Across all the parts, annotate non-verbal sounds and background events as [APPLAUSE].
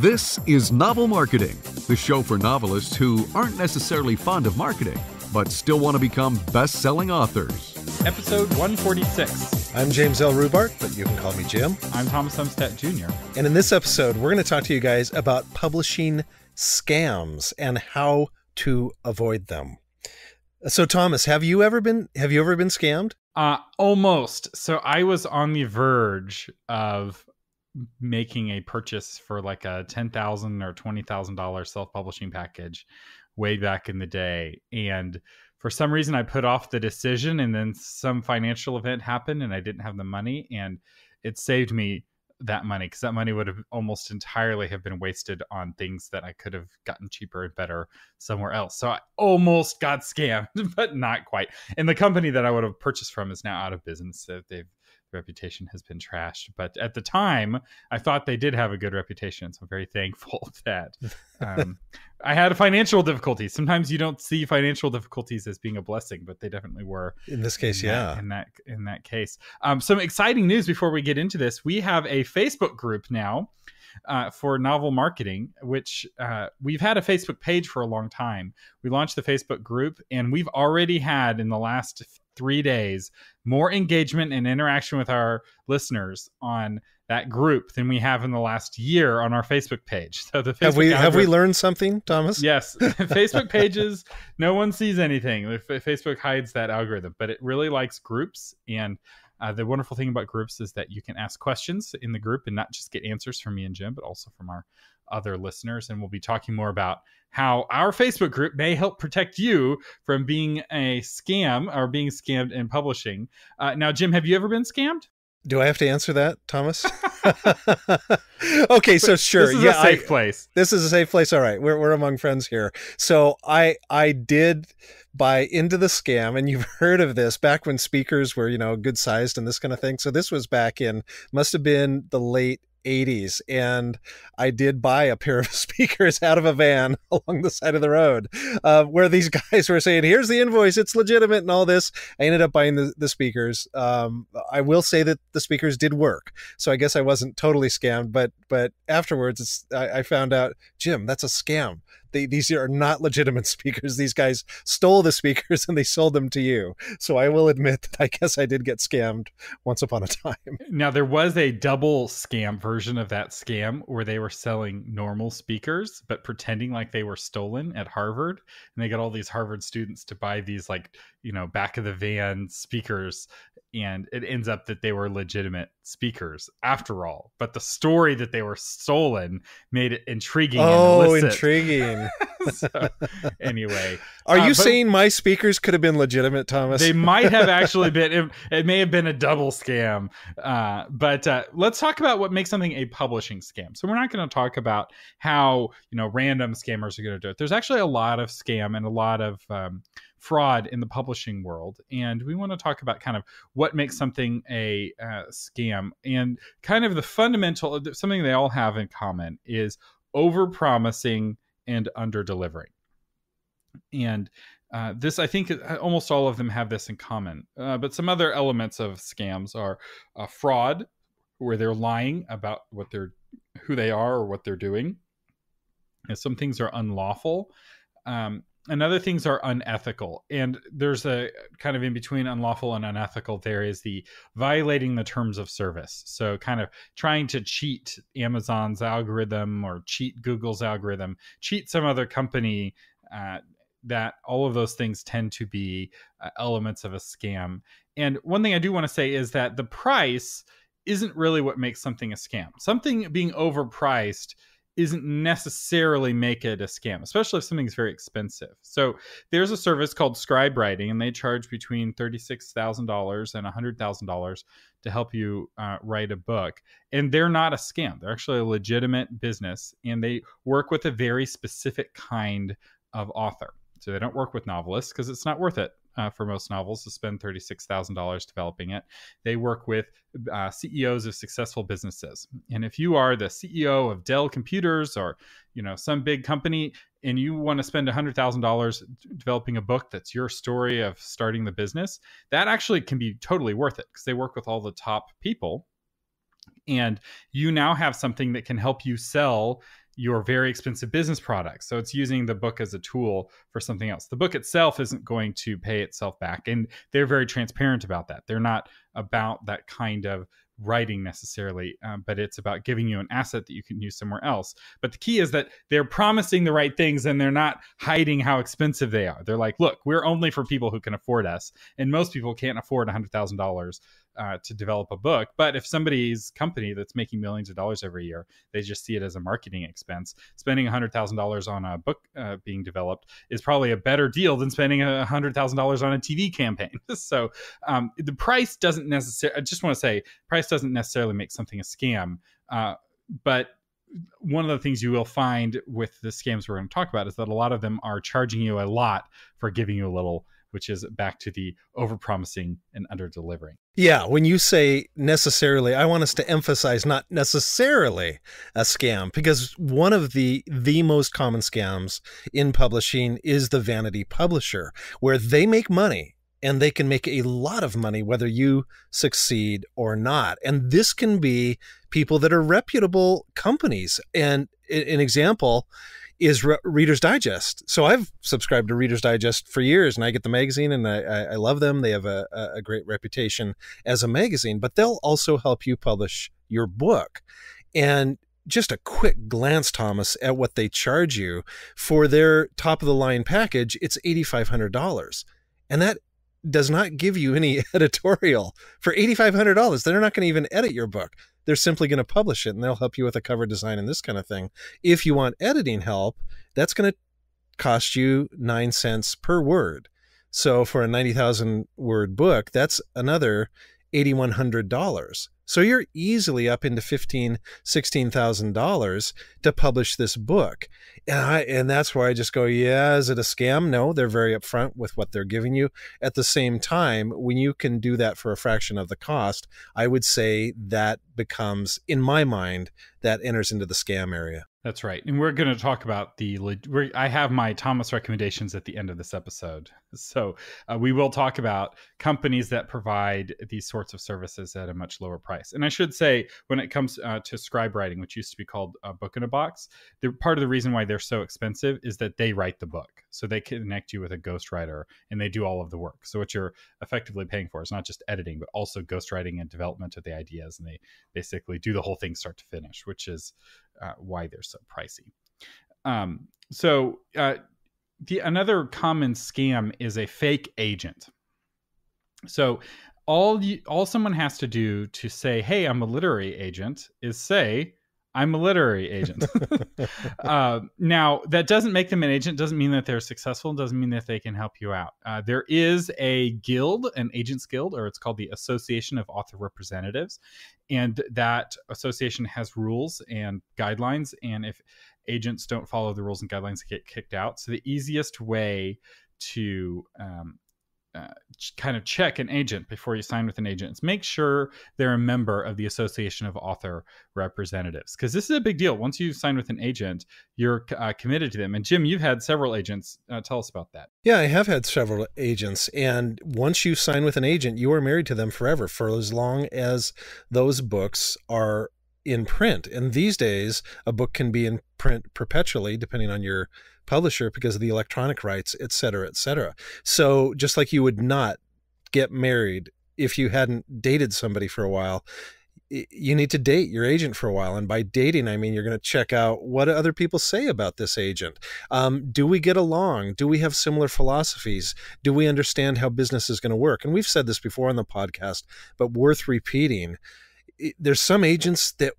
This is Novel Marketing, the show for novelists who aren't necessarily fond of marketing, but still want to become best selling authors. Episode 146. I'm James L. Rubart, but you can call me Jim. I'm Thomas Umstead Jr. And in this episode, we're going to talk to you guys about publishing scams and how to avoid them. So Thomas, have you ever been have you ever been scammed? Uh almost. So I was on the verge of making a purchase for like a ten thousand or twenty thousand dollar self publishing package way back in the day, and for some reason I put off the decision, and then some financial event happened, and I didn't have the money, and it saved me that money because that money would have almost entirely have been wasted on things that I could have gotten cheaper and better somewhere else. So I almost got scammed, [LAUGHS] but not quite. And the company that I would have purchased from is now out of business. So they've reputation has been trashed. But at the time, I thought they did have a good reputation. So I'm very [LAUGHS] thankful that um, I had financial difficulties. Sometimes you don't see financial difficulties as being a blessing, but they definitely were. In this case, in yeah. That, in that in that case, um, some exciting news before we get into this. We have a Facebook group now. Uh, for novel marketing, which uh, we've had a Facebook page for a long time. We launched the Facebook group, and we've already had in the last three days, more engagement and interaction with our listeners on that group than we have in the last year on our Facebook page. [LAUGHS] So the Facebook have we have we learned something, Thomas? Yes, [LAUGHS] [LAUGHS] Facebook pages. No one sees anything. Facebook hides that algorithm, but it really likes groups. And uh, the wonderful thing about groups is that you can ask questions in the group and not just get answers from me and Jim, but also from our other listeners. And we'll be talking more about how our Facebook group may help protect you from being a scam or being scammed in publishing. Uh, now, Jim, have you ever been scammed? Do I have to answer that, Thomas? [LAUGHS] [LAUGHS] okay, so sure, this is yeah, a safe I, place. This is a safe place. All right, we're we're among friends here. So I I did buy into the scam, and you've [LAUGHS] heard of this back when speakers were you know good sized and this kind of thing. So this was back in must have been the late 80s and i did buy a pair of [LAUGHS] speakers out of a van [LAUGHS] along the side of the road uh, where these [LAUGHS] guys were saying here's the invoice it's legitimate and all this i ended up buying the, the speakers um, i will say that the speakers did work so i guess i wasn't totally scammed but but afterwards I, I found out jim that's a scam they, these are not legitimate [LAUGHS] speakers. These guys stole the speakers and they sold them to you. So I will admit that I guess I did get scammed once upon a time. [LAUGHS] Now, there was a double scam version of that scam where they were selling normal speakers, but pretending like they were stolen at Harvard. And they got all these Harvard students to buy these, like, you know, back of the van speakers. And it ends up that they were legitimate speakers after all. But the story that they were stolen made it intriguing. Oh, intriguing thing. [LAUGHS] so, anyway, are uh, you saying my speakers could have been legitimate, Thomas? They might have [LAUGHS] actually been. It, it may have been a double scam. Uh, but uh, let's talk about what makes something a publishing scam. So we're not going to talk about how you know random scammers are going to do it. There's actually a lot of scam and a lot of um, fraud in the publishing world and we want to talk about kind of what makes something a uh, scam and kind of the fundamental something they all have in common is over promising and under delivering. And uh, this, I think, uh, almost all of them have this in common. Uh, but some other elements of scams are uh, fraud, where they're lying about what they're, who they are, or what they're doing. And some things are unlawful, um, and other things are unethical. And there's a kind of in between unlawful and unethical, there is the violating the terms of service. So, kind of trying to cheat Amazon's algorithm or cheat Google's algorithm, cheat some other company. Uh, that all of those things tend to be uh, elements of a scam. And one thing I do want to say is that the price isn't really what makes something a scam. Something being overpriced isn't necessarily make it a scam, especially if something's very expensive. So there's a service called Scribe Writing, and they charge between thirty-six thousand dollars and hundred thousand dollars to help you uh, write a book. And they're not a scam; they're actually a legitimate business, and they work with a very specific kind of author. So they don't work with novelists because it's not worth it uh, for most novels to spend $36,000 developing it. They work with uh, CEOs of successful businesses. And if you are the CEO of Dell Computers or, you know, some big company and you want to spend $100,000 developing a book that's your story of starting the business, that actually can be totally worth it because they work with all the top people and you now have something that can help you sell your very expensive business products. So it's using the book as a tool for something else. The book itself isn't going to pay itself back. And they're very transparent about that. They're not about that kind of writing necessarily, um, but it's about giving you an asset that you can use somewhere else. But the key is that they're promising the right things and they're not hiding how expensive they are. They're like, look, we're only for people who can afford us. And most people can't afford $100,000 uh, to develop a book. But if somebody's company that's making millions of dollars every year, they just see it as a marketing expense. Spending $100,000 on a book uh, being developed is probably a better deal than spending $100,000 on a TV campaign. [LAUGHS] so um, the price doesn't necessarily, I just want to say, price doesn't necessarily make something a scam. Uh, but one of the things you will find with the scams we're going to talk about is that a lot of them are charging you a lot for giving you a little which is back to the overpromising and underdelivering. Yeah, when you say necessarily, I want us to emphasize not necessarily a scam because one of the the most common scams in publishing is the vanity publisher where they make money and they can make a lot of money whether you succeed or not. And this can be people that are reputable companies. And an example is Re- Reader's Digest. So I've subscribed to Reader's Digest for years, and I get the magazine, and I, I, I love them. They have a, a great reputation as a magazine, but they'll also help you publish your book. And just a quick glance, Thomas, at what they charge you for their top of the line package, it's $8,500. And that does not give you any [LAUGHS] editorial for $8,500. They're not going to even edit your book they're simply going to publish it and they'll help you with a cover design and this kind of thing. If you want editing help, that's going to cost you nine cents per word. So for a 90,000 word book, that's another $8,100. So you're easily up into fifteen, sixteen thousand dollars to publish this book, and I and that's where I just go, yeah, is it a scam? No, they're very upfront with what they're giving you. At the same time, when you can do that for a fraction of the cost, I would say that becomes, in my mind, that enters into the scam area. That's right, and we're going to talk about the. I have my Thomas recommendations at the end of this episode. So uh, we will talk about companies that provide these sorts of services at a much lower price. And I should say, when it comes uh, to scribe writing, which used to be called a book in a box, the part of the reason why they're so expensive is that they write the book, so they connect you with a ghostwriter and they do all of the work. So what you're effectively paying for is not just editing, but also ghostwriting and development of the ideas, and they basically do the whole thing start to finish, which is uh, why they're so pricey. Um, so uh, the another common scam is a fake agent. So all you, all someone has to do to say, "Hey, I'm a literary agent," is say, "I'm a literary agent." [LAUGHS] uh, now, that doesn't make them an agent. Doesn't mean that they're successful. Doesn't mean that they can help you out. Uh, there is a guild, an agents guild, or it's called the Association of Author Representatives, and that association has rules and guidelines. And if agents don't follow the rules and guidelines they get kicked out so the easiest way to um, uh, kind of check an agent before you sign with an agent is make sure they're a member of the association of author representatives because this is a big deal once you sign with an agent you're uh, committed to them and jim you've had several agents uh, tell us about that yeah i have had several agents and once you sign with an agent you are married to them forever for as long as those books are in print. And these days, a book can be in print perpetually, depending on your publisher, because of the electronic rights, et cetera, et cetera. So just like you would not get married if you hadn't dated somebody for a while, you need to date your agent for a while. And by dating, I mean you're going to check out what other people say about this agent. Um, do we get along? Do we have similar philosophies? Do we understand how business is going to work? And we've said this before on the podcast, but worth repeating it, there's some agents that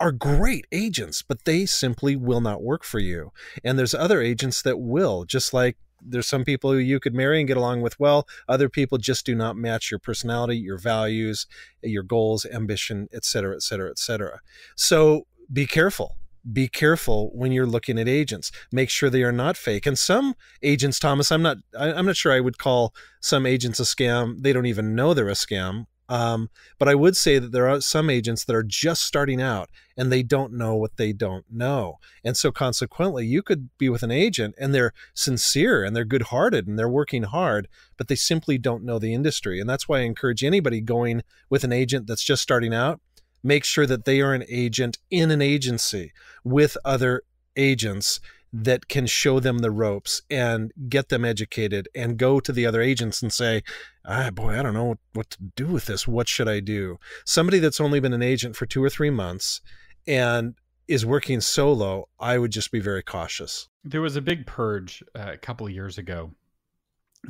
are great agents, but they simply will not work for you. And there's other agents that will, just like there's some people who you could marry and get along with well, other people just do not match your personality, your values, your goals, ambition, et cetera, et cetera, et cetera. So be careful. Be careful when you're looking at agents. Make sure they are not fake. And some agents, Thomas, I'm not I, am not sure I would call some agents a scam. They don't even know they're a scam. Um, but I would say that there are some agents that are just starting out and they don't know what they don't know. And so consequently, you could be with an agent and they're sincere and they're good hearted and they're working hard, but they simply don't know the industry. And that's why I encourage anybody going with an agent that's just starting out, make sure that they are an agent in an agency with other agents that can show them the ropes and get them educated and go to the other agents and say, ah, boy, I don't know what to do with this. What should I do? Somebody that's only been an agent for two or three months and is working solo, I would just be very cautious. There was a big purge uh, a couple of years ago.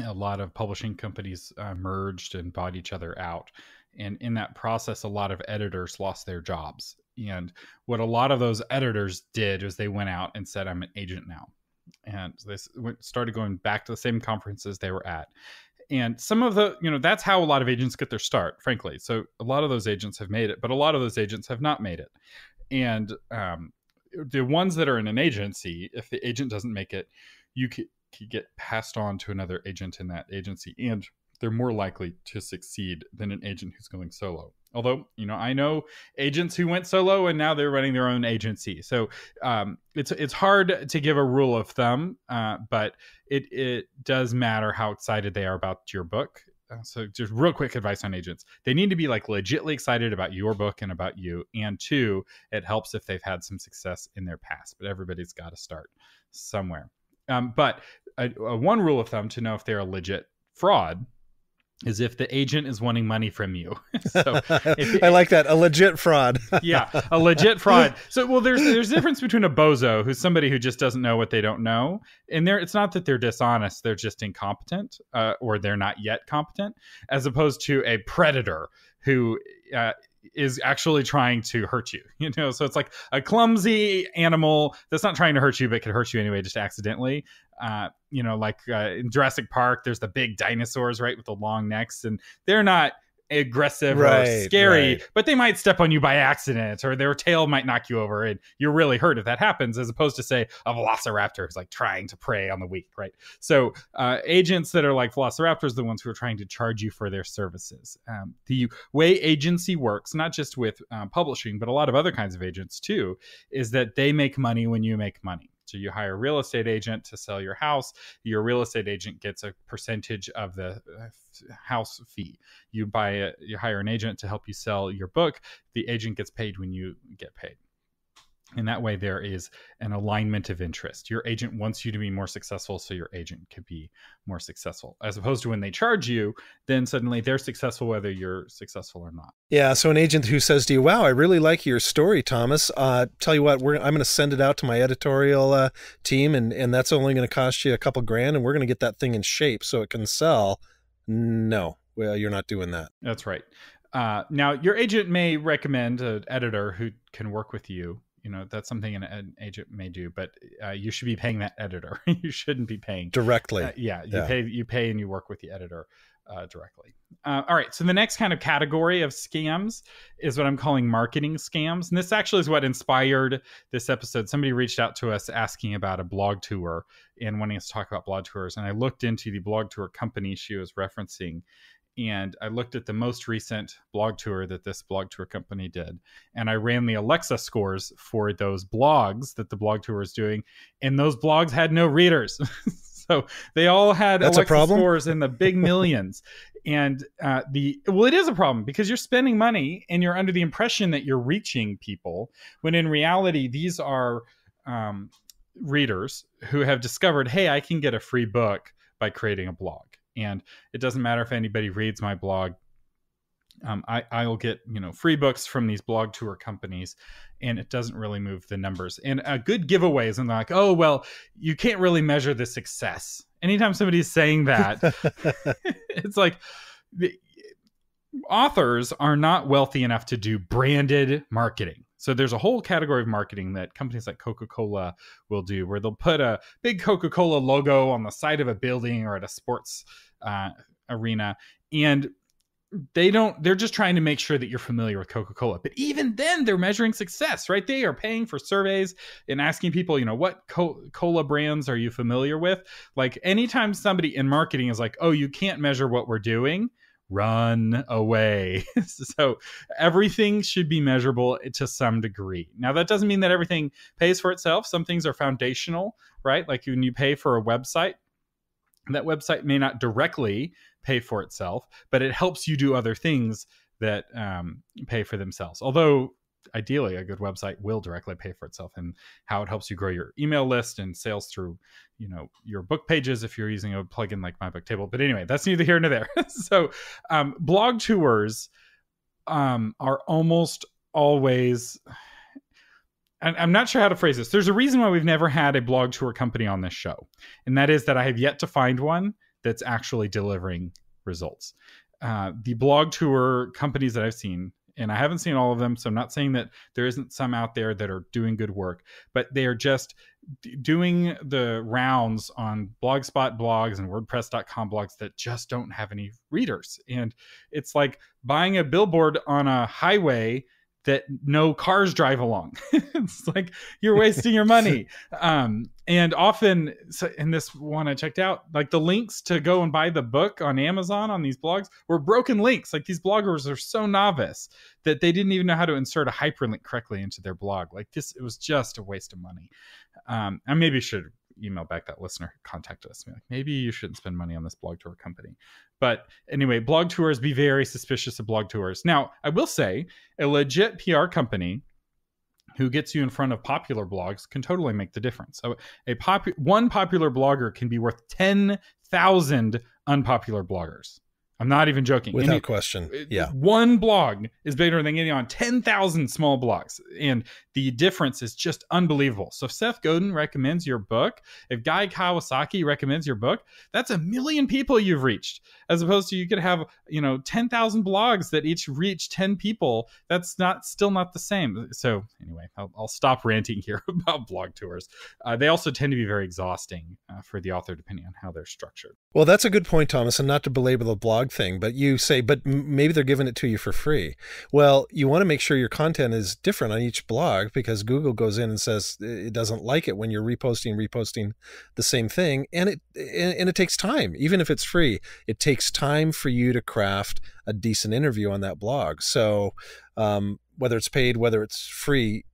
A lot of publishing companies uh, merged and bought each other out. And in that process, a lot of editors lost their jobs and what a lot of those editors did was they went out and said, I'm an agent now. And they started going back to the same conferences they were at. And some of the, you know, that's how a lot of agents get their start, frankly. So a lot of those agents have made it, but a lot of those agents have not made it. And um, the ones that are in an agency, if the agent doesn't make it, you could, could get passed on to another agent in that agency. And they're more likely to succeed than an agent who's going solo. Although, you know, I know agents who went solo and now they're running their own agency. So um, it's it's hard to give a rule of thumb, uh, but it it does matter how excited they are about your book. Uh, so just real quick advice on agents. They need to be like legitly excited about your book and about you. And two, it helps if they've had some success in their past, but everybody's got to start somewhere. Um, but a, uh, a uh, one rule of thumb to know if they're a legit fraud is if the agent is wanting money from you. [LAUGHS] so [LAUGHS] I like that a legit fraud. [LAUGHS] yeah, a legit fraud. So well, there's there's a difference between a bozo who's somebody who just doesn't know what they don't know, and there it's not that they're dishonest, they're just incompetent uh, or they're not yet competent, as opposed to a predator who uh, is actually trying to hurt you [LAUGHS] you know so it's like a clumsy animal that's not trying to hurt you but could hurt you anyway just accidentally uh, you know like uh, in jurassic park there's the big dinosaurs right with the long necks and they're not aggressive right, or scary, right. but they might step on you by accident or their tail might knock you over and you're really hurt if that happens, as opposed to, say, a velociraptor who's like trying to prey on the weak, right? So, uh, agents that are like velociraptors, the ones who are trying to charge you for their services. Um, the way agency works, not just with uh, publishing, but a lot of other kinds of agents too, is that they make money when you make money. So you hire a real estate agent to sell your house. Your real estate agent gets a percentage of the uh, house fee. You buy a, you hire an agent to help you sell your book. The agent gets paid when you get paid. And that way, there is an alignment of interest. Your agent wants you to be more successful, so your agent could be more successful, as opposed to when they charge you, then suddenly they're successful whether you're successful or not. Yeah. So, an agent who says to you, Wow, I really like your story, Thomas. Uh, tell you what, I'm going to send it out to my editorial uh, team, and, and that's only going to cost you a couple grand, and we're going to get that thing in shape so it can sell. No, well, you're not doing that. That's right. Uh, now, your agent may recommend an editor who can work with you you know that's something an, an agent may do but uh, you should be paying that editor [LAUGHS] you shouldn't be paying directly uh, yeah you yeah. pay you pay and you work with the editor uh, directly uh, all right so the next kind of category of scams is what i'm calling marketing scams and this actually is what inspired this episode somebody reached out to us asking about a blog tour and wanting us to talk about blog tours and i looked into the blog tour company she was referencing and I looked at the most recent blog tour that this blog tour company did, and I ran the Alexa scores for those blogs that the blog tour is doing, and those blogs had no readers. [LAUGHS] so they all had That's Alexa scores in the big [LAUGHS] millions. and uh, the well, it is a problem because you're spending money and you're under the impression that you're reaching people when in reality these are um, readers who have discovered, hey, I can get a free book by creating a blog and it doesn't matter if anybody reads my blog um, I, i'll get you know free books from these blog tour companies and it doesn't really move the numbers and a good giveaway is when they're like oh well you can't really measure the success anytime somebody's saying that [LAUGHS] [LAUGHS] it's like the, authors are not wealthy enough to do branded marketing so there's a whole category of marketing that companies like Coca-Cola will do, where they'll put a big Coca-Cola logo on the side of a building or at a sports uh, arena, and they don't they're just trying to make sure that you're familiar with coca-cola but even then they're measuring success right they are paying for surveys and asking people you know what co- cola brands are you familiar with like anytime somebody in marketing is like oh you can't measure what we're doing run away. [LAUGHS] so everything should be measurable to some degree. Now, that doesn't mean that everything pays for itself. Some things are foundational, right? Like when you pay for a website, that website may not directly pay for itself, but it helps you do other things that um, pay for themselves. Although ideally a good website will directly pay for itself and how it helps you grow your email list and sales through you know your book pages if you're using a plugin like my book table but anyway that's neither here nor there [LAUGHS] so um, blog tours um, are almost always I'm not sure how to phrase this. There's a reason why we've never had a blog tour company on this show, and that is that I have yet to find one that's actually delivering results. Uh, the blog tour companies that I've seen and I haven't seen all of them, so I'm not saying that there isn't some out there that are doing good work, but they are just doing the rounds on blogspot blogs and wordpress.com blogs that just don't have any readers and it's like buying a billboard on a highway that no cars drive along. [LAUGHS] it's like you're wasting your money. [LAUGHS] Um, and often so in this one I checked out, like the links to go and buy the book on Amazon on these blogs were broken links. Like these bloggers are so novice that they didn't even know how to insert a hyperlink correctly into their blog. Like this, it was just a waste of money. Um, I maybe should email back that listener who contacted us. Like, maybe you shouldn't spend money on this blog tour company. But anyway, blog tours, be very suspicious of blog tours. Now, I will say a legit PR company who gets you in front of popular blogs can totally make the difference. So a pop one popular blogger can be worth 10,000 unpopular bloggers. I'm not even joking. Without any, question. Uh, yeah. One blog is bigger than any on 10,000 small blogs. And the difference is just unbelievable. So if Seth Godin recommends your book, if Guy Kawasaki recommends your book, that's a million people you've reached. As opposed to you could have, you know, 10,000 blogs that each reach 10 people. That's not still not the same. So anyway, I'll, I'll stop ranting here [LAUGHS] about blog tours. Uh, they also tend to be very exhausting uh, for the author, depending on how they're structured. Well, that's a good point, Thomas. And not to belabor the blog thing, but you say, but maybe they're giving it to you for free. Well, you want to make sure your content is different on each blog because Google goes in and says it doesn't like it when you're reposting, reposting the same thing. And it, and it takes time, even if it's free, it takes time for you to craft a decent interview on that blog. So, um, whether it's paid, whether it's free,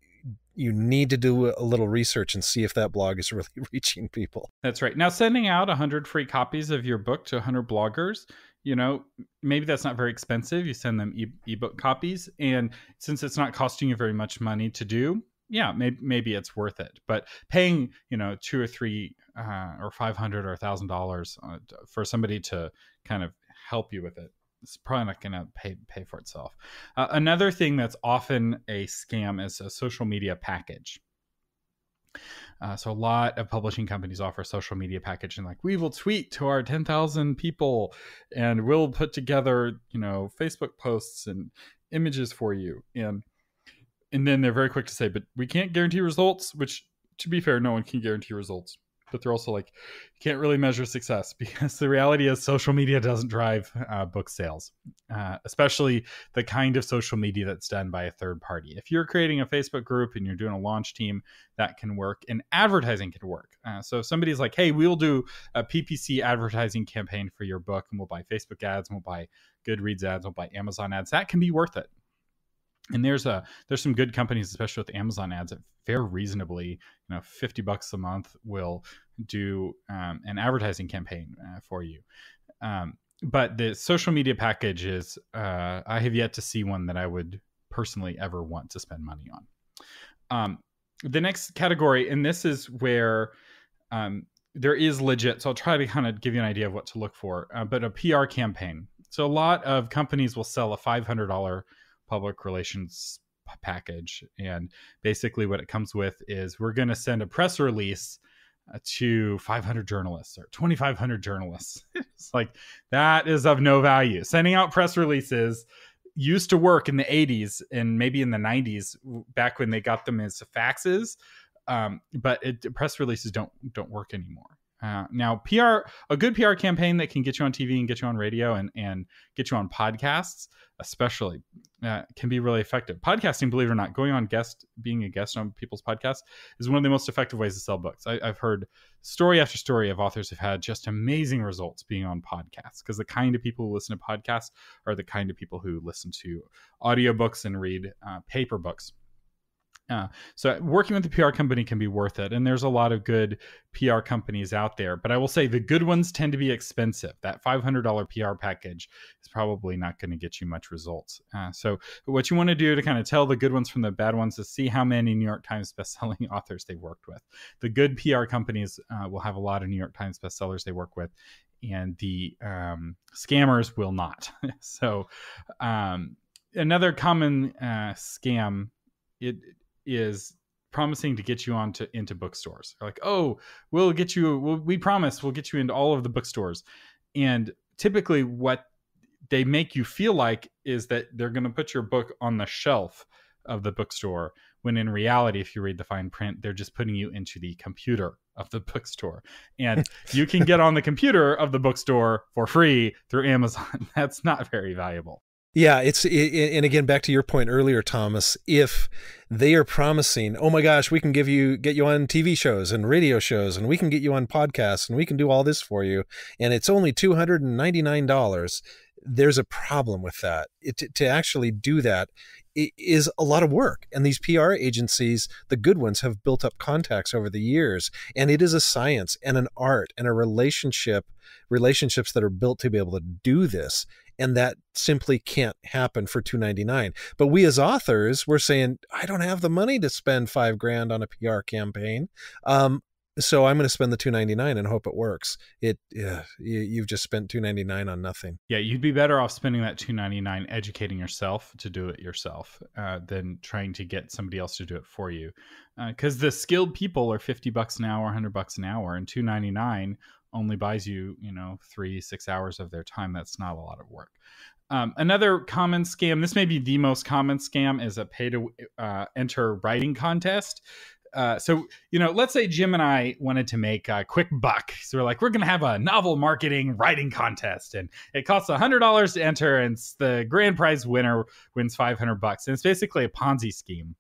you need to do a little research and see if that blog is [LAUGHS] really reaching people. That's right. Now, sending out 100 free copies of your book to 100 bloggers you know maybe that's not very expensive you send them e- ebook copies and since it's not costing you very much money to do yeah maybe, maybe it's worth it but paying you know two or three uh, or 500 or $1000 uh, for somebody to kind of help you with it it's probably not going to pay pay for itself. Uh, another thing that's often a scam is a social media package. Uh, so a lot of publishing companies offer social media package, and like we will tweet to our ten thousand people, and we'll put together you know Facebook posts and images for you, and and then they're very quick to say, but we can't guarantee results. Which, to be fair, no one can guarantee results but they're also like, you can't really measure success [LAUGHS] because the reality is social media doesn't drive uh, book sales, uh, especially the kind of social media that's done by a third party. If you're creating a Facebook group and you're doing a launch team, that can work, and advertising can work. Uh, so if somebody's like, hey, we'll do a PPC advertising campaign for your book, and we'll buy Facebook ads, and we'll buy Goodreads ads, we'll buy Amazon ads, that can be worth it and there's a there's some good companies especially with amazon ads that fair reasonably you know 50 bucks a month will do um, an advertising campaign uh, for you um, but the social media package is uh, i have yet to see one that i would personally ever want to spend money on um, the next category and this is where um, there is legit so i'll try to kind of give you an idea of what to look for uh, but a pr campaign so a lot of companies will sell a $500 public relations package. And basically, what it comes with is we're going to send a press release uh, to 500 journalists or 2,500 journalists. [LAUGHS] it's like that is of no value. Sending out press releases used to work in the 80s and maybe in the 90s back when they got them as faxes. Um, but it, press releases don't don't work anymore. Uh, now, PR a good PR campaign that can get you on TV and get you on radio and and get you on podcasts, especially, uh, can be really effective. Podcasting, believe it or not, going on guest being a guest on people's podcasts is one of the most effective ways to sell books. I, have heard story after story of authors who've had just amazing results being on podcasts because the kind of people who listen to podcasts are the kind of people who listen to audiobooks and read uh, paper books. Uh, so uh, working with a PR company can be worth it, and there's a lot of good PR companies out there. But I will say the good ones tend to be expensive. That $500 PR package is probably not going to get you much results. Uh, so what you want to do to kind of tell the good ones from the bad ones is see how many New York Times bestselling [LAUGHS] authors they worked with. The good PR companies uh, will have a lot of New York Times bestsellers they work with, and the um, scammers will not. [LAUGHS] so um, another common uh, scam. It, is promising to get you on to into bookstores. They're like, oh, we'll get you. We'll, we promise we'll get you into all of the bookstores. And typically, what they make you feel like is that they're going to put your book on the shelf of the bookstore. When in reality, if you read the fine print, they're just putting you into the computer of the [LAUGHS] bookstore. And you can get on the computer of the bookstore for free through Amazon. [LAUGHS] That's not very valuable. Yeah, it's it, and again back to your point earlier, Thomas. If they are promising, oh my gosh, we can give you get you on TV shows and radio shows, and we can get you on podcasts, and we can do all this for you, and it's only two hundred and ninety nine dollars. There's a problem with that. It, to, to actually do that is a lot of work. And these PR agencies, the good ones, have built up contacts over the years. And it is a science and an art and a relationship, relationships that are built to be able to do this and that simply can't happen for 299 but we as authors we're saying i don't have the money to spend five grand on a pr campaign um, so I'm going to spend the 2.99 and hope it works. It uh, you, have just spent 2.99 on nothing. Yeah, you'd be better off spending that 2.99 educating yourself to do it yourself uh, than trying to get somebody else to do it for you, because uh, the skilled people are 50 bucks an hour, 100 bucks an hour, and 2.99 only buys you, you know, three, six hours of their time. That's not a lot of work. Um, another common scam, this may be the most common scam, is a pay to uh, enter writing contest. Uh, so, you know, let's say Jim and I wanted to make a quick buck. So we're like, we're going to have a novel marketing writing contest. And it costs $100 to enter, and the grand prize winner wins 500 bucks. And it's basically a Ponzi scheme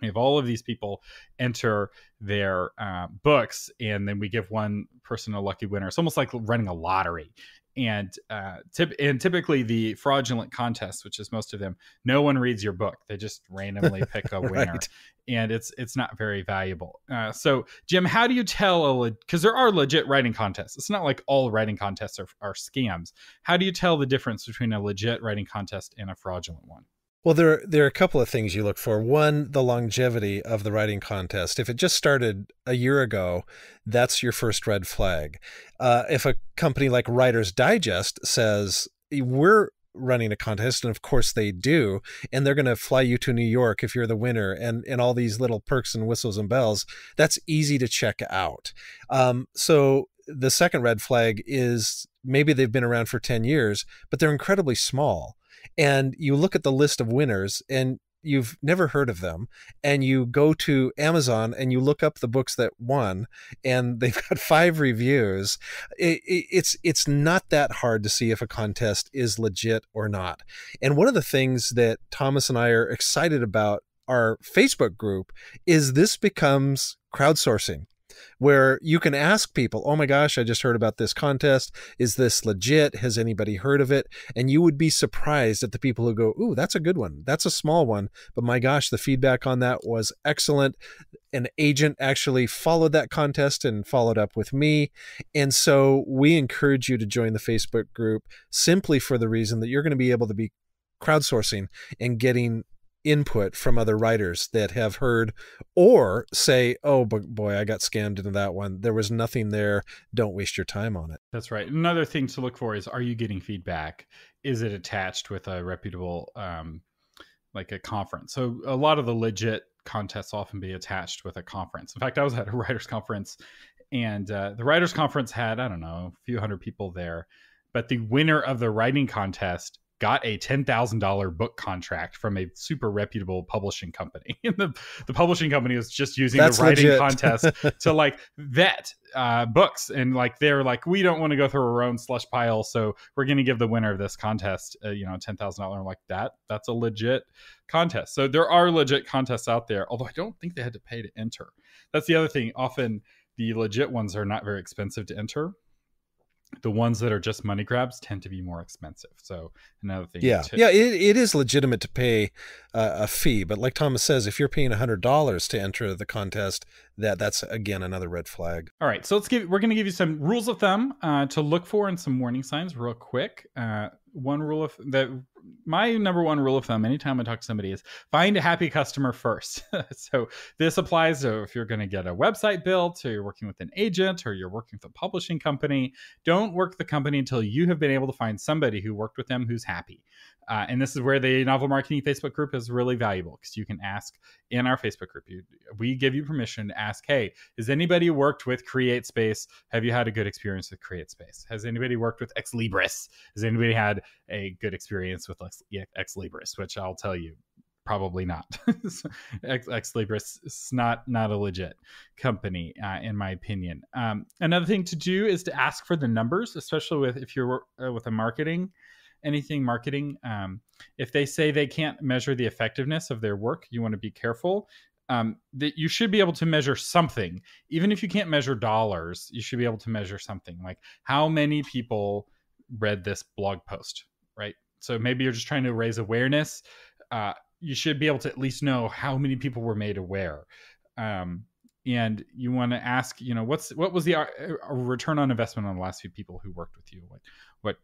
we have all of these people enter their uh, books and then we give one person a lucky winner it's almost like running a lottery and uh, tip- and typically the fraudulent contests, which is most of them, no one reads your book. They just randomly [LAUGHS] pick a winner, right. and it's it's not very valuable. Uh, so, Jim, how do you tell a because le- there are legit writing contests? It's not like all writing contests are, are scams. How do you tell the difference between a legit writing contest and a fraudulent one? Well, there there are a couple of things you look for. One, the longevity of the writing contest. If it just started a year ago, that's your first red flag. Uh, if a company like Writers Digest says we're running a contest and of course they do and they're going to fly you to new york if you're the winner and and all these little perks and whistles and bells that's easy to check out um, so the second red flag is maybe they've been around for 10 years but they're incredibly small and you look at the list of winners and you've never heard of them and you go to Amazon and you look up the books that won and they've [LAUGHS] got five reviews it, it, it's it's not that hard to see if a contest is legit or not and one of the things that Thomas and I are excited about our Facebook group is this becomes crowdsourcing where you can ask people, oh my gosh, I just heard about this contest. Is this legit? Has anybody heard of it? And you would be surprised at the people who go, ooh, that's a good one. That's a small one. But my gosh, the feedback on that was excellent. An agent actually followed that contest and followed up with me. And so we encourage you to join the Facebook group simply for the reason that you're going to be able to be crowdsourcing and getting input from other writers that have heard or say, oh, but boy, I got scammed into that one. There was nothing there. Don't waste your time on it. That's right. Another thing to look for is are you getting feedback? Is it attached with a reputable, um, like a conference? So a lot of the legit contests often be attached with a conference. In fact, I was at a [LAUGHS] writers' conference and uh, the writers' conference had, I don't know, a few hundred people there. But the winner of the writing contest got a $10,000 book contract from a super reputable publishing company. [LAUGHS] And the, the publishing company was just using That's the writing legit. contest [LAUGHS] to like vet uh, books. And like, they're like, we don't want to go through our own slush pile. So we're going to give the winner of this contest, uh, you know, $10,000. I'm like that. That's a legit contest. So there are legit contests out there, although I don't think they had to pay to enter. That's the other thing. Often the legit ones are not very expensive to enter the ones that are just money grabs tend to be more expensive. So another thing. Yeah, yeah, it, it is legitimate to pay uh, a fee, but like Thomas says, if you're paying hundred dollars to enter the contest, that that's again another red flag. All right, so let's give we're going to give you some rules of thumb uh, to look for and some warning signs real quick. Uh, one rule of that my number one rule of thumb anytime I talk to somebody is find a happy customer first. [LAUGHS] so this applies to if you're going to get a website built or you're working with an agent or you're working with a publishing company, don't work the company until you have been able to find somebody who worked with them who's happy. Uh, and this is where the Novel Marketing Facebook group is really valuable because you can ask in our Facebook group. You, we give you permission to ask, hey, has anybody worked with CreateSpace? Have you had a good experience with CreateSpace? Has anybody worked with Ex Libris? Has anybody had a good experience with Ex, Ex Libris? Which I'll tell you, probably not. [LAUGHS] Ex, Ex Libris is not not a legit company, uh, in my opinion. Um, another thing to do is to ask for the numbers, especially with if you're uh, with a marketing anything marketing, um, if they say they can't measure the effectiveness of their work, you want to be careful. Um, that you should be able to measure something, even if you can't measure dollars, you should be able to measure something like how many people read this blog post, right? So maybe you're just trying to raise awareness. Uh, you should be able to at least know how many people were made aware. Um, and you want to ask, you know, what's what was the uh, return on investment on the last few people who worked with you? What what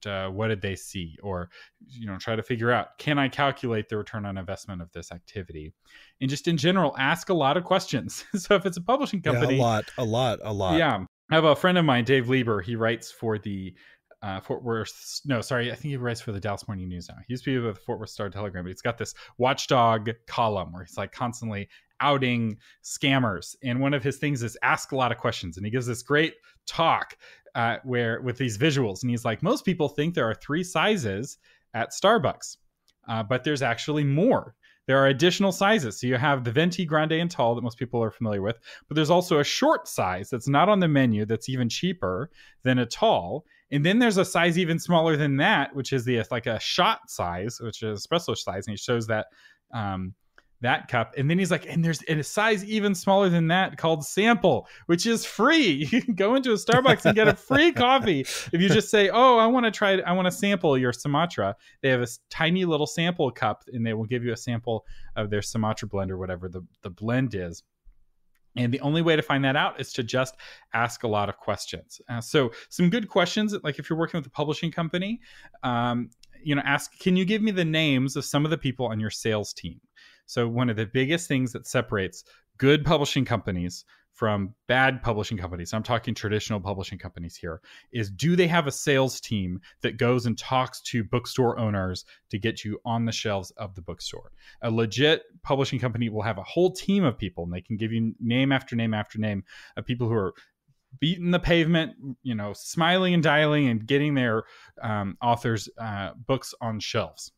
what uh, what did they see? Or you know, try to figure out can I calculate the return on investment of this activity? And just in general, ask a lot of questions. [LAUGHS] so if it's a publishing company, yeah, a lot, a lot, a lot. Yeah, I have a friend of mine, Dave Lieber. He writes for the uh, Fort Worth. No, sorry, I think he writes for the Dallas Morning News now. He used to be with the Fort Worth Star Telegram, but he's got this watchdog column where he's like constantly outing scammers. And one of his things is ask a lot of questions. And he gives this great talk uh, where with these visuals, and he's like, most people think there are three sizes at Starbucks, uh, but there's actually more. There are additional sizes. So you have the venti, grande, and tall that most people are familiar with, but there's also a short size that's not on the menu that's even cheaper than a tall. And then there's a size even smaller than that, which is the like a shot size, which is espresso size, and he shows that um, that cup. And then he's like, and there's and a size even smaller than that called sample, which is free. [LAUGHS] You can go into a Starbucks and get a free [LAUGHS] coffee if you just say, oh, I want to try, I want to sample your Sumatra. They have a tiny little sample cup and they will give you a sample of their Sumatra blend or whatever the, the blend is. And the only way to find that out is to just ask a lot of questions. Uh, so, some good questions, like if you're working with a publishing company, um, you know, ask, can you give me the names of some of the people on your sales team? So, one of the biggest things that separates good publishing companies from bad publishing companies, I'm talking traditional publishing companies here, is do they have a sales team that goes and talks to bookstore owners to get you on the shelves of the bookstore? A legit publishing company will have a whole team of people and they can give you name after name after name of people who are beating the pavement, you know, smiling and dialing and getting their um, authors' uh, books on shelves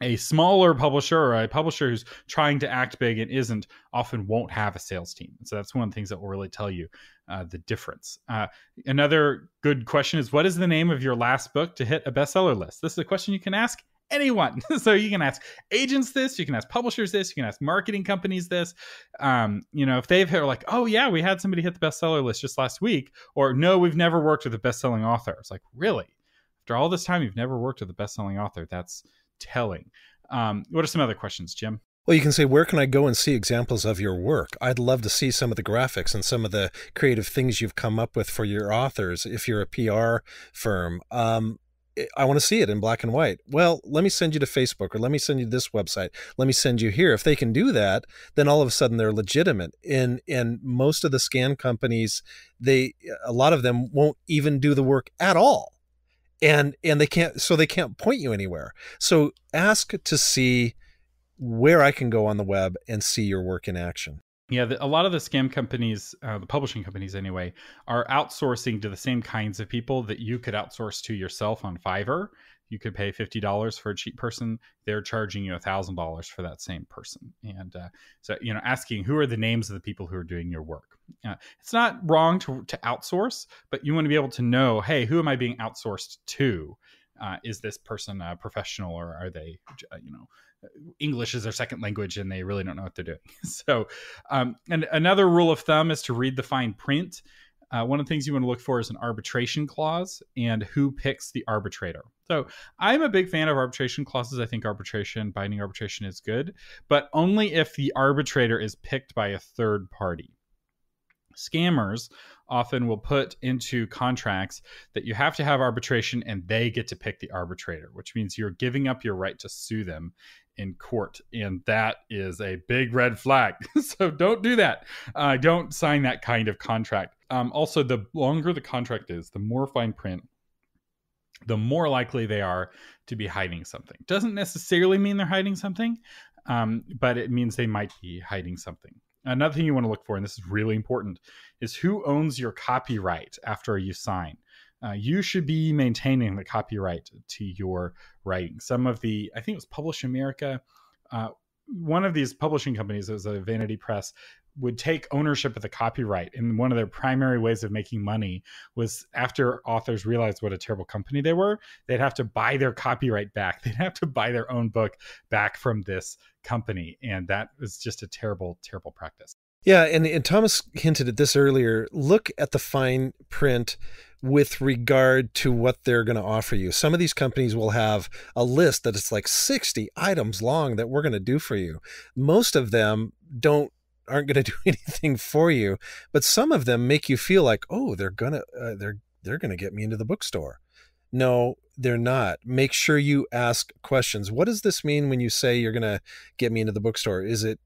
a smaller publisher or a publisher who's trying to act big and isn't often won't have a sales team. So that's one of the things that will really tell you uh, the difference. Uh, another good question is what is the name of your last book to hit a bestseller list? This is a question you can ask anyone. [LAUGHS] so you can ask agents this, you can ask publishers this, you can ask marketing companies this. Um, you know, if they've hit like, oh yeah, we had somebody hit the bestseller list just last week, or no, we've never worked with a best-selling author. It's like, really? After all this time, you've never worked with a best-selling author. That's telling. Um, what are some other questions, Jim? Well, you can say, where can I go and see examples of your work? I'd love to see some of the graphics and some of the creative things you've come up with for your authors if you're a PR firm. Um, eh, I want to see it in black and white. Well, let me send you to Facebook or let me send you this website. Let me send you here. If they can do that, then all of a sudden they're legitimate. And and most of the scan companies, they a lot of them won't even do the work at all and and they can't so they can't point you anywhere so ask to see where i can go on the web and see your work in action yeah the, a lot of the scam companies uh, the publishing companies anyway are outsourcing to the same kinds of people that you could outsource to yourself on fiverr you could pay $50 for a cheap person they're charging you $1000 for that same person and uh, so you know asking who are the names of the people who are doing your work uh, it's not wrong to, to outsource but you want to be able to know hey who am i being outsourced to uh, is this person a professional or are they uh, you know english is their second language and they really don't know what they're doing [LAUGHS] so um, and another rule of thumb is to read the fine print uh, one of the things you want to look for is an arbitration clause and who picks the arbitrator. So I'm a big fan of arbitration clauses. I think arbitration, binding arbitration is good, but only if the arbitrator is picked by a third party. Scammers often will put into contracts that you have to have arbitration and they get to pick the arbitrator, which means you're giving up your right to sue them in court. And that is a big red flag. [LAUGHS] so don't do that. Uh, don't sign that kind of contract um, also the longer the contract is, the more fine print, the more likely they are to be hiding something. Doesn't necessarily mean they're hiding something, um, but it means they might be hiding something. Another thing you want to look for, and this is really important, is who owns your copyright after you sign. Uh, you should be maintaining the copyright to your writing. Some of the, I think it was Publish America, uh, one of these publishing companies, it was a Vanity Press, would take ownership of the copyright and one of their primary ways of making money was after authors realized what a terrible company they were they'd have to buy their copyright back [LAUGHS] they'd have to buy their own book back from this company and that was just a terrible terrible practice yeah and, and thomas hinted at this earlier look at the fine print with regard to what they're going to offer you. Some of these companies will have a list that it's like 60 items long that we're going to do for you. Most of them don't aren't going [LAUGHS] to do anything for you, but some of them make you feel like, oh, they're gonna uh, they're they're going to get me into the bookstore. No, they're not. Make sure you ask questions. What does this mean when you say you're going to get me into the bookstore? Is it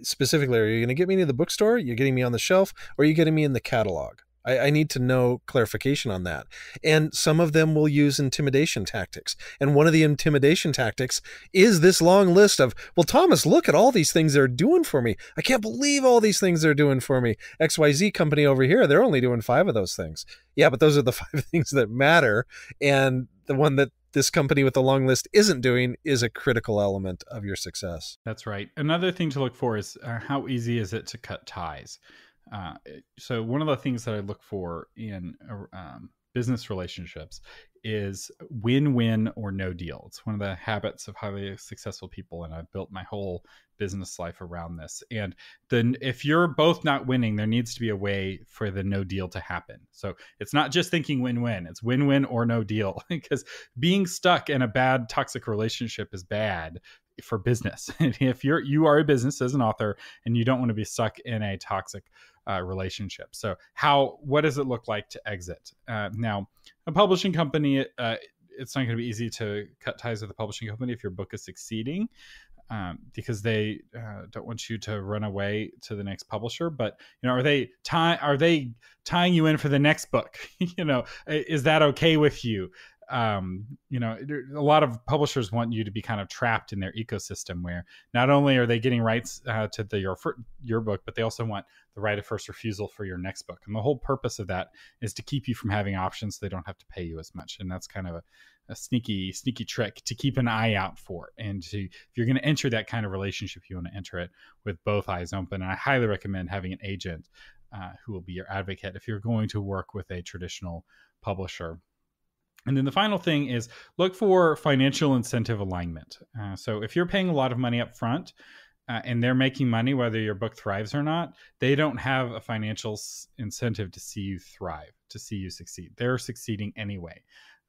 specifically, are you going to get me into the bookstore? You're getting me on the shelf, or are you getting me in the catalog? I, I need to know clarification on that. And some of them will use intimidation tactics. And one of the intimidation tactics is this long list of, well, Thomas, look at all these things they're doing for me. I can't believe all these things they're doing for me. XYZ company over here, they're only doing five of those things. Yeah, but those are the [LAUGHS] five things that matter. And the one that this company with the long list isn't doing is a critical element of your success. That's right. Another thing to look for is uh, how easy is it to cut ties? Uh, so one of the things that I look for in uh, um, business relationships is win-win or no deal. It's one of the habits of highly successful people, and I've built my whole business life around this. And then, if you're both not winning, there needs to be a way for the no deal to happen. So it's not just thinking win-win; it's win-win or no deal. because [LAUGHS] being stuck in a bad toxic relationship is bad for business. [LAUGHS] if you're you are a business as an author, and you don't want to be stuck in a toxic uh, relationship. So, how what does it look like to exit? Uh, now, a publishing company, uh, it's not going to be easy to cut ties with a publishing company if your book is succeeding. Um, because they uh, don't want you to run away to the next publisher. But you know, are they tie- are they tying you in for the next book? [LAUGHS] you know, is that okay with you? um, you know, a lot of publishers want you to be kind of trapped in their ecosystem where not only are they getting rights uh, to the, your your book, but they also want the right of first refusal for your next book. And the whole purpose of that is to keep you from having options. So they don't have to pay you as much, and that's kind of a, a sneaky sneaky trick to keep an eye out for. And to, if you're going to enter that kind of relationship, you want to enter it with both eyes open. And I highly recommend having an agent uh, who will be your advocate if you're going to work with a traditional publisher. And then the final thing is look for financial incentive alignment. Uh, so if you're paying a lot of money up front uh, and they're making money, whether your book thrives or not, they don't have a financial s- incentive to see you thrive, to see you succeed. They're succeeding anyway.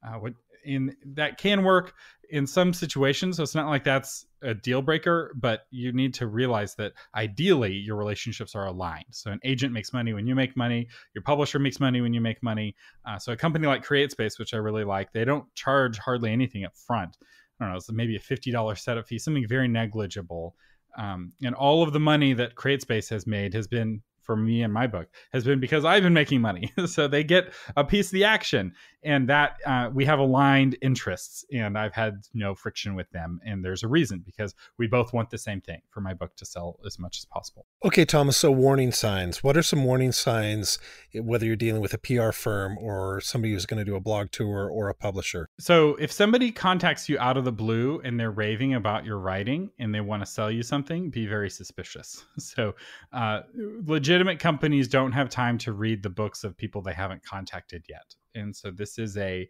Uh, what in that can work in some situations. So it's not like that's a deal breaker, but you need to realize that ideally your relationships are aligned. So an agent makes money when you make money, your publisher makes money when you make money. Uh, so a company like CreateSpace, which I really like, they don't charge hardly anything up front. I don't know, it's maybe a fifty dollars setup fee, something very negligible. Um, and all of the money that CreateSpace has made has been for me and my book has been because I've been making money. [LAUGHS] so they get a piece of the action, and that uh, we have aligned interests, and I've had no friction with them. And there's a reason because we both want the same thing for my book to sell as much as possible. Okay, Thomas. So, warning signs. What are some warning signs, eh, whether you're dealing with a PR firm or somebody who's going to do a blog tour or a publisher? So, if somebody contacts you out of the blue and they're raving about your writing and they want to sell you something, be very suspicious. [LAUGHS] So, uh, legit legitimate companies don't have time to read the books of people they haven't contacted yet. And so this is a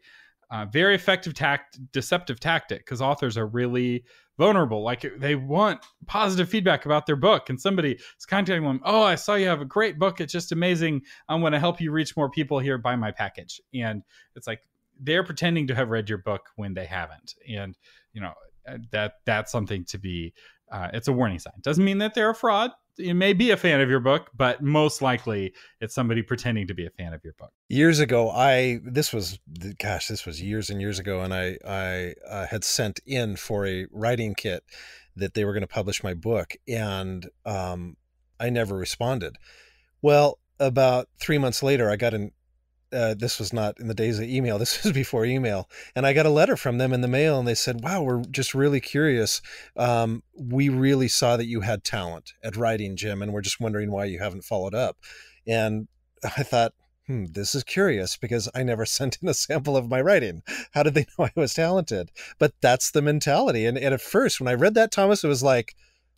uh, very effective tact, deceptive tactic because authors are really vulnerable. Like they want positive feedback about their book, and somebody is contacting them. Oh, I saw you have a great book. It's just amazing. I am going to help you reach more people here. by my package. And it's like they're pretending to have read your book when they haven't. And you know uh, that that's something to be. Uh, it's a warning sign. Doesn't mean that they're a fraud it may be a fan of your book, but most likely it's somebody pretending to be a fan of your book. Years ago, I this was gosh, this was years and years ago, and I I uh, had sent in for a writing kit that they were going to publish my book, and um, I never responded. Well, about three months later, I got an uh, this was not in the days of email. [LAUGHS] This was before email. And I got a letter from them in the mail and they said, wow, we're just really curious. Um, we really saw that you had talent at writing, Jim, and we're just wondering why you haven't followed up. And [LAUGHS] I thought, hmm, this is curious because I never [LAUGHS] sent in a sample of my writing. How did they know I was talented? But that's the mentality. And, and at first, when I read that, Thomas, it was like,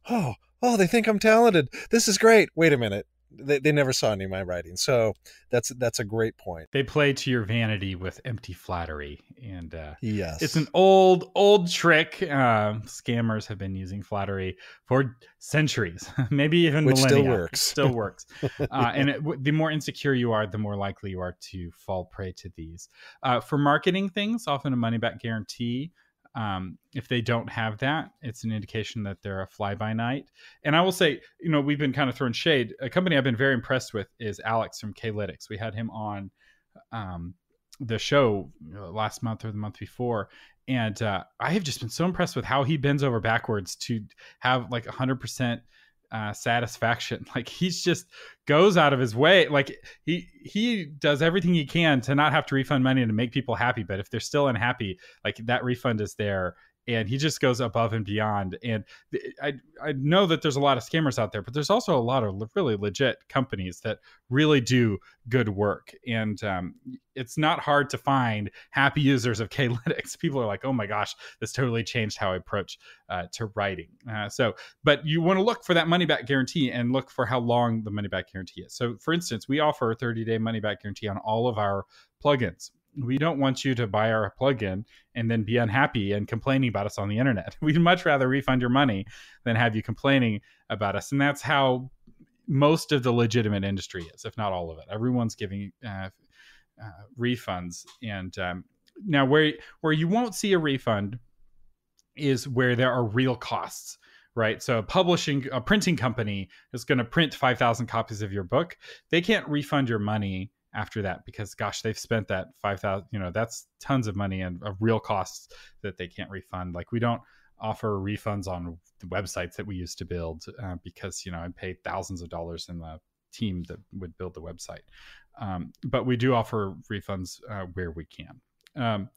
oh, oh, they think I'm talented. This is great. Wait a minute they, they never saw any of my writing. So that's that's a great point. They play to your vanity with empty flattery, and uh, yes, it's an old old trick. Uh, scammers have been using flattery for centuries, [LAUGHS] maybe even Which millennia. Still works. It still works. [LAUGHS] uh, and it, the more insecure you are, the more likely you are to fall prey to these. Uh, for marketing things, often a money back guarantee. Um, if they don't have that, it's an indication that they're a fly by night. And I will say, you know, we've been kind of throwing shade. A company I've been very impressed with is Alex from Klytics. We had him on um, the show uh, last month or the month before. And uh, I have just been so impressed with how he bends over backwards to have like 100% uh, satisfaction. [LAUGHS] Like he's just goes out of his way. Like he he does everything he can to not have to refund money and to make people happy. But if they're still unhappy, like that refund is there and he just goes above and beyond. And I I know that there's a lot of scammers out there, but there's also a lot of really legit companies that really do good work. And um, it's not hard to find happy users of [LAUGHS] Klytics. People are like, oh my gosh, this totally changed how I approach uh, to writing. Uh, so, but you want to look for that money back guarantee and look for how long the money back guarantee is. So, for instance, we offer a 30 day money back guarantee on all of our plugins we don't want you to buy our plugin and then be unhappy and complaining about us on the internet. [LAUGHS] We'd much rather refund your money than have you complaining about us. And that's how most of the legitimate industry is, if not all of it. Everyone's giving uh, uh, refunds. And um, now, where where you won't see a refund is where there are real costs right? So a publishing a printing company is going to print 5,000 copies of your book. They can't refund your money after that because gosh they've spent that 5000 you know that's tons of money and a uh, real cost that they can't refund like we don't offer refunds on the websites that we used to build uh, because you know i paid thousands of dollars in the team that would build the website um, but we do offer refunds uh, where we can um,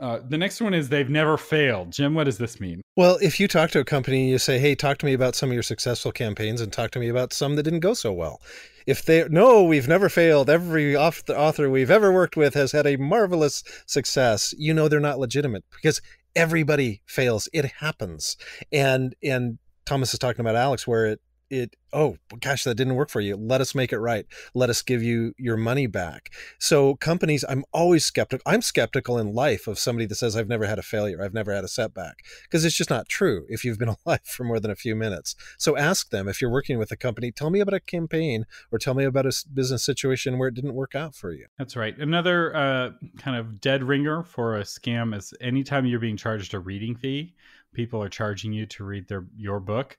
uh, the next one is they've never failed. Jim, what does this mean? Well, if you talk to a company and you say, hey, talk to me about some of your successful campaigns and talk to me about some that didn't go so well, if they no we've never failed every author we've ever worked with has had a marvelous success you know they're not legitimate because everybody fails it happens and and thomas is talking about alex where it it oh gosh that didn't work for you let us make it right let us give you your money back so companies i'm always skeptical i'm skeptical in life of somebody that says i've never had a failure i've never had a setback because it's just not true if you've been [LAUGHS] alive for more than a few minutes so ask them if you're working with a company tell me about a campaign or tell me about a business situation where it didn't work out for you that's right another uh, kind of dead ringer for a scam is anytime you're being charged a reading fee people are charging you to read their your book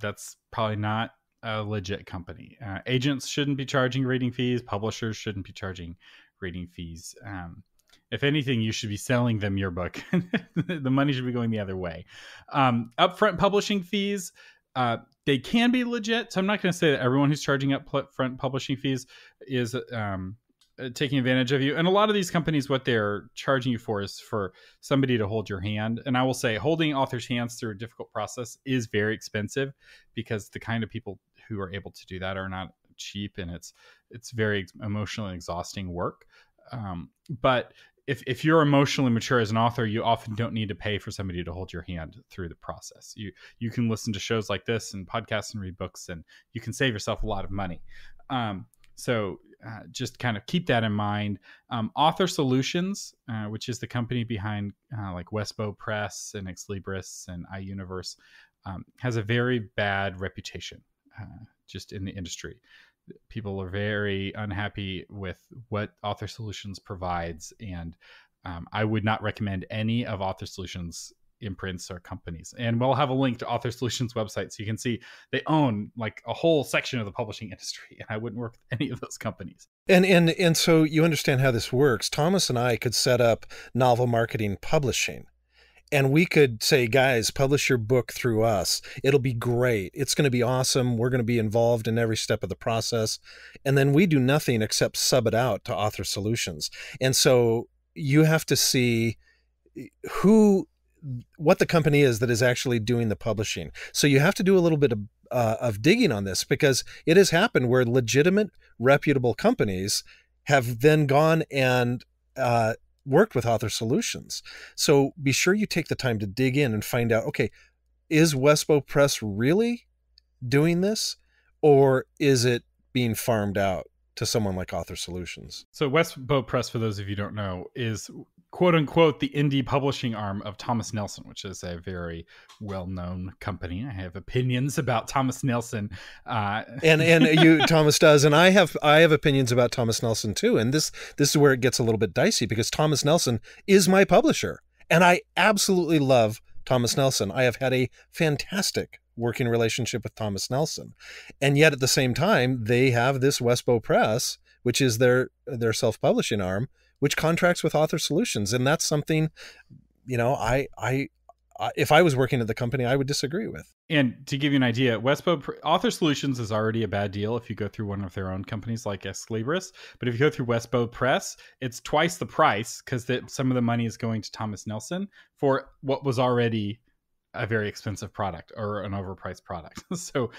that's probably not a legit company. Uh, agents shouldn't be charging rating fees. Publishers shouldn't be charging rating fees. Um, if anything, you should be selling them your book. [LAUGHS] the money should be going the other way. Um, upfront publishing fees, uh, they can be legit. So I'm not going to say that everyone who's charging upfront publishing fees is um, uh, taking advantage of you. And a lot of these companies, what they're charging you for is for somebody to hold your hand. And I will say, holding authors' hands through a difficult process is very expensive because the kind of people who are able to do that are not cheap, and it's it's very emotionally exhausting work. Um, but if, if you're emotionally mature as an author, you often don't need to pay for somebody to hold your hand through the process. You you can listen to shows like this and podcasts and read books, and you can save yourself a lot of money. Um, so uh, just kind of keep that in mind. Um, Author Solutions, uh, which is the company behind uh, like Westbow Press and Ex Libris and iUniverse, um, has a very bad reputation uh, just in the industry. People are very unhappy with what Author Solutions provides, and um, I would not recommend any of Author Solutions imprints or companies. And we'll have a link to Author Solutions website so you can see they own like a whole section of the publishing [LAUGHS] industry. And I wouldn't work with any of those companies. And and and so you understand how this works. Thomas and I could set up novel marketing publishing. And we could say, guys, publish your book through us. It'll be great. It's going to be awesome. We're going to be involved in every step of the process. And then we do nothing except sub it out to Author Solutions. And so you have to see who what the company is that is actually doing the publishing. So you have to do a little bit of, uh, of digging on this because it has happened where legitimate, reputable companies have then gone and uh, worked with Author Solutions. So be sure you take the time to dig in and find out okay, is Westbow Press really doing this or is it being farmed out? to someone like Author Solutions. So Westbow Press, for those of you don't know, is quote unquote the indie publishing arm of Thomas Nelson, which is a very well known company. I have opinions about Thomas Nelson, uh... and and [LAUGHS] you Thomas does, and I have I have opinions about Thomas Nelson too. And this this is where it gets a little bit dicey because Thomas Nelson is my publisher, and I absolutely love Thomas Nelson. I have had a fantastic working relationship with Thomas Nelson. And yet at the same time, they have this Westbow Press, which is their their self-publishing arm, which contracts with Author Solutions. And that's something, you know, I I if I was working at the company, I would disagree with. And to give you an idea, Westpo Author Solutions is already a bad deal if you go through one of their own companies like S. Libris. But if you go through Westpo Press, it's twice the price because some of the money is going to Thomas Nelson for what was already a very expensive product or an overpriced product. [LAUGHS] so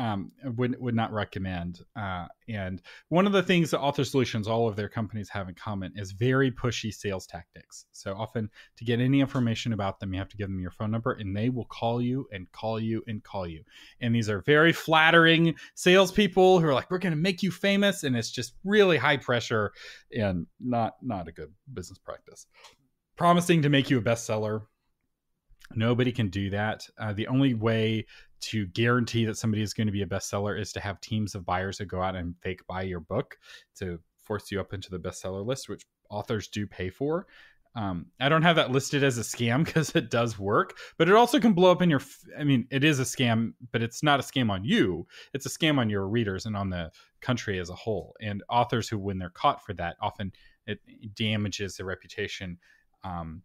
um, would would not recommend. Uh, and one of the things that Author Solutions, all of their companies have in common, is very pushy sales tactics. So often, to get any information about them, you have to give them your phone number, and they will call you and call you and call you. And these are very flattering salespeople who are like, "We're going to make you famous," and it's just really high pressure and not not a good business practice. Promising to make you a bestseller nobody can do that uh, the only way to guarantee that somebody is going to be a bestseller is to have teams of buyers that go out and fake buy your book to force you up into the bestseller list, which authors do pay for. Um, I don't have that listed as a scam because [LAUGHS] it does work, but it also can blow up in your. F- I mean, it is a scam, but it's not a scam on you. It's a scam on your readers and on the country as a whole. And authors who, when they're caught for that, often it damages their reputation um,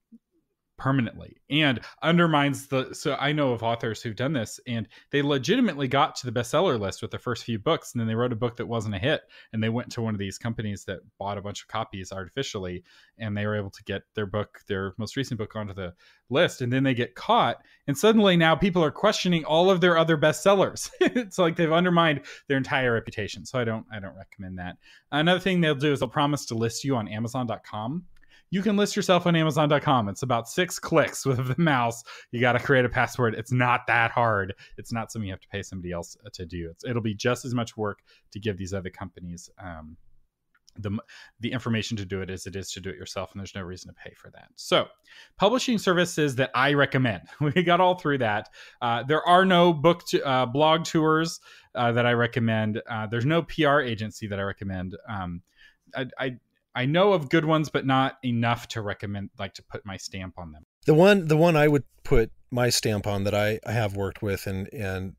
permanently and undermines the so i know of authors who've done this and they legitimately got to the bestseller list with the first few books and then they wrote a book that wasn't a hit and they went to one of these companies that bought a bunch of copies artificially and they were able to get their book their most recent book onto the list and then they get caught and suddenly now people are questioning all of their other bestsellers [LAUGHS] it's like they've undermined their entire reputation so i don't i don't recommend that another thing they'll do is they'll promise to list you on amazon.com you can list yourself on Amazon.com. It's about six clicks with the mouse. You got to create a password. It's not that hard. It's not something you have to pay somebody else uh, to do. It's, it'll be just as much work to give these other companies um, the the information to do it as it is to do it yourself and there's no reason to pay for that so publishing services that i recommend [LAUGHS] we got all through that uh, there are no book to, uh, blog tours uh, that i recommend uh, there's no pr agency that i recommend um, I, I know of good ones, but not enough to recommend, like to put my stamp on them. The one, the one I would put my stamp on that I, I have worked with and and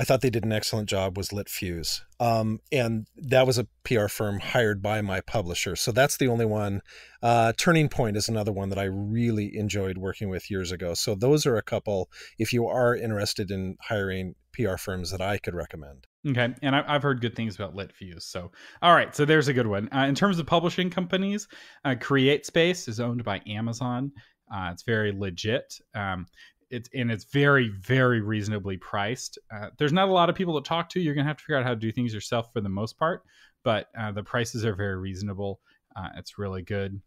I thought they did an excellent job was Lit Fuse. Um, and that was a PR firm hired by my publisher. So that's the only one. Uh, Turning Point is another one that I really enjoyed working with years ago. So those are a couple, if you are interested in hiring PR firms, that I could recommend. Okay. And I, have heard good things about LitFuse. So, all right. So there's a good one. Uh, in terms of publishing companies, uh, CreateSpace is owned by Amazon. Uh, it's very legit. Um, it's and it's very very reasonably priced. Uh, there's not a lot of people to talk to. You're gonna have to figure out how to do things yourself for the most part, but uh, the prices are very reasonable. Uh, it's really good.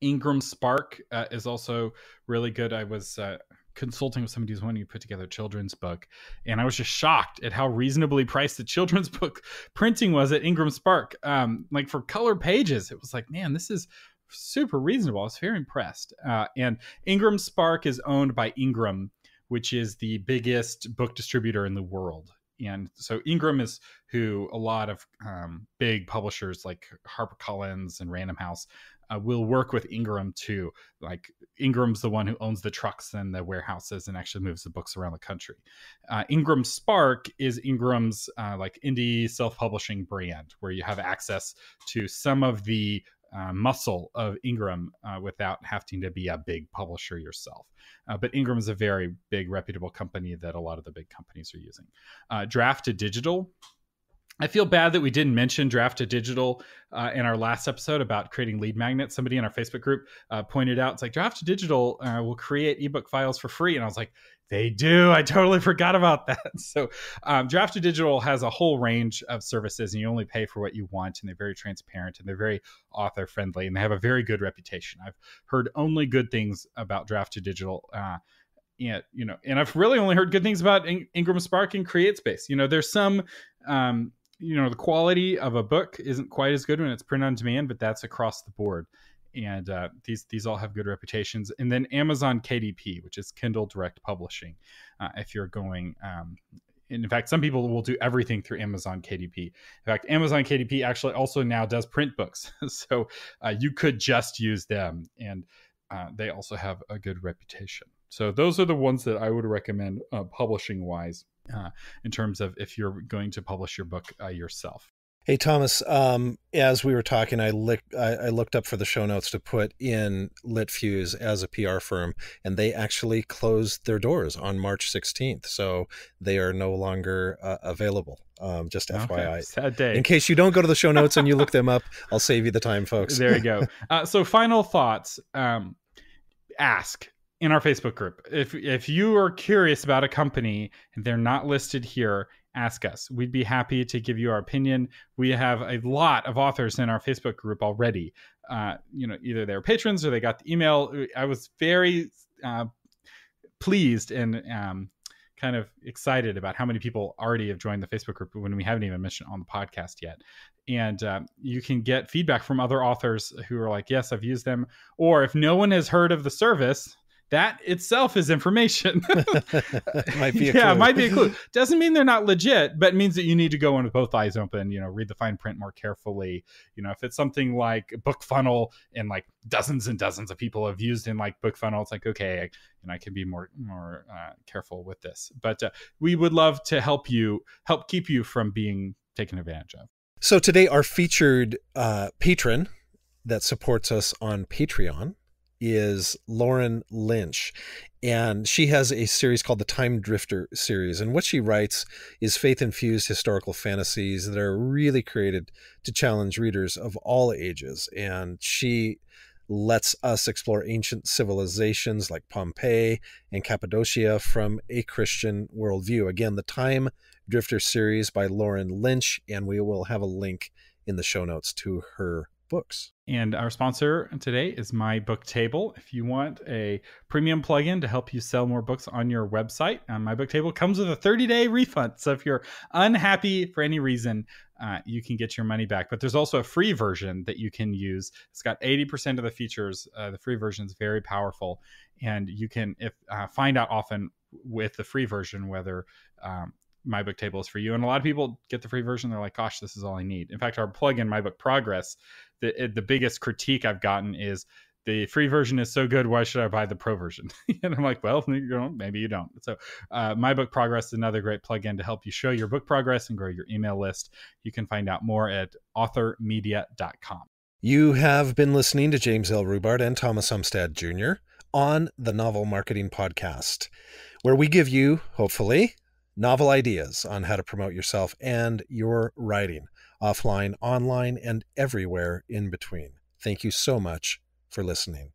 Ingram Spark uh, is also really good. I was uh, consulting with somebody who's wanting to put together a children's book and i was just shocked at how reasonably priced the children's [LAUGHS] book printing was at ingram spark um, like for color pages it was like man this is super reasonable. I was very impressed. Uh, and Ingram Spark is owned by Ingram, which is the biggest book distributor in the world. And so Ingram is who a lot of um, big publishers like HarperCollins and Random House uh, will work with Ingram too. Like Ingram's the one who owns the trucks and the warehouses and actually moves the books around the country. Uh, Ingram Spark is Ingram's uh, like indie self-publishing brand where you have access to some of the uh, muscle of Ingram uh, without having to be a big publisher yourself. Uh, but Ingram is a very big, reputable company that a lot of the big companies are using. Uh, Draft to Digital. I feel bad that we didn't mention Draft to Digital uh, in our last episode about creating lead magnets. Somebody in our Facebook group uh, pointed out, it's like Draft to Digital will create ebook files for free. And I was like, they do. I totally forgot about that. [LAUGHS] So, um, Draft to Digital has a whole range of services, and you only pay for what you want. And they're very transparent, and they're very author friendly, and they have a very good reputation. I've heard only good things about Draft to Digital. Uh, and, you know, and I've really only heard good things about In- Ingram Spark and CreateSpace. You know, there's some. Um, you know the quality of a book isn't quite as good when it's print on demand, but that's across the board and uh, these these all have good reputations. And then Amazon KDP, which is Kindle Direct Publishing, uh, if you're going. Um, in fact, some people will do everything through Amazon KDP. In fact, Amazon KDP actually also now does print books, [LAUGHS] so uh, you could just use them, and uh, they also have a good reputation. So those are the ones that I would recommend uh, publishing wise. Uh, in terms of if you're going to publish your book yourself. Hey Thomas, um, as we were talking, I, lick, I, I, looked up for the show notes to put in Litfuse as a PR firm, and they actually closed their doors on March 16th, so they are no longer uh, available. Um, just FYI, sad day. In case you don't go to the show notes and you look them up, [LAUGHS] I'll save you the time, folks. there you go. [LAUGHS] Uh, so, final thoughts. Um, ask in our Facebook group if if you are curious about a company and they're not listed here ask us. We'd be happy to give you our opinion. We have a lot of authors in our Facebook group already. Uh, you know, either they're patrons or they got the email. I was very uh, pleased and um, kind of excited about how many people already have joined the Facebook group when we haven't even mentioned on the podcast yet. And uh, you can get feedback from other authors who are like, yes, I've used them. Or if no one has heard of the service, that itself is information. [LAUGHS] might be yeah, might be a clue. Doesn't mean they're not legit, but means that you need to go in with both eyes open. You know, read the fine print more carefully. You know, if it's something like book funnel and like dozens and dozens of people have used in like book funnel, it's like okay, I, you know, I can be more more uh, careful with this. But uh, we would love to help you help keep you from being taken advantage of. So today, our featured uh, patron that supports us on Patreon is Lauren Lynch. And she has a series called the Time Drifter series. And what she writes is faith infused historical fantasies that are really created to challenge readers of all ages. And she lets us explore ancient civilizations like Pompeii and Cappadocia from a Christian worldview. Again, the Time Drifter series by Lauren Lynch. And we will have a link in the show notes to her books. And our sponsor today is My Book Table. If you want a premium plugin to help you sell more books on your website, um, My Book Table comes with a 30 day refund. So if you're unhappy for any reason, uh, you can get your money back. But there's also a free version that you can use. It's got 80% of the features. Uh, the free version is very powerful, and you can if, uh, find out often with the free version whether um, my book table is for you and a lot of people get the free version they're like gosh this is all i need in fact our plugin my book progress the, the biggest critique i've gotten is the free version is so good why should i buy the pro version [LAUGHS] and i'm like well maybe you don't so uh, my book progress is another great plugin to help you show your book progress and grow your email list you can find out more at authormedia.com you have been listening to james l rubart and thomas umstad jr on the novel marketing podcast where we give you hopefully novel ideas on how to promote yourself and your writing offline, online, and everywhere in between. Thank you so much for listening.